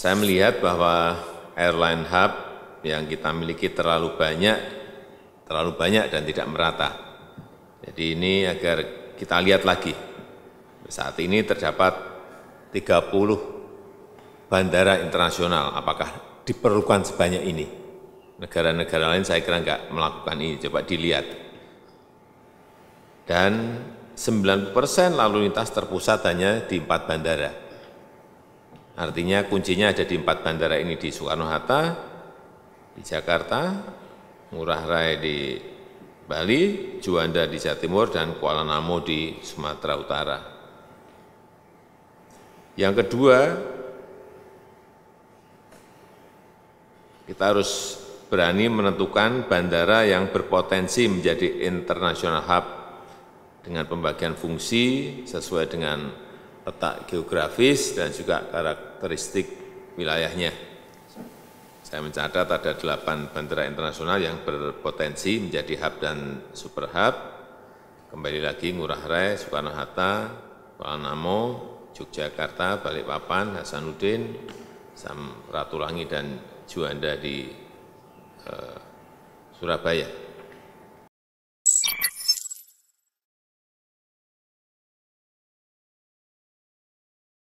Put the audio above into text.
Saya melihat bahwa airline hub yang kita miliki terlalu banyak, terlalu banyak dan tidak merata. Jadi ini agar kita lihat lagi. Saat ini terdapat 30 bandara internasional, apakah diperlukan sebanyak ini? Negara-negara lain saya kira enggak melakukan ini, coba dilihat. Dan 90 persen lalu lintas terpusat hanya di empat bandara Artinya kuncinya ada di empat bandara ini di Soekarno-Hatta, di Jakarta, murah Rai di Bali, Juanda di Jawa Timur, dan Kuala Namu di Sumatera Utara. Yang kedua, kita harus berani menentukan bandara yang berpotensi menjadi international hub dengan pembagian fungsi sesuai dengan letak geografis dan juga karakteristik wilayahnya. Saya mencatat ada delapan bandara internasional yang berpotensi menjadi hub dan super hub. Kembali lagi Ngurah Rai, Soekarno-Hatta, Kuala Namo, Yogyakarta, Balikpapan, Hasanuddin, Sam Ratulangi dan Juanda di eh, Surabaya.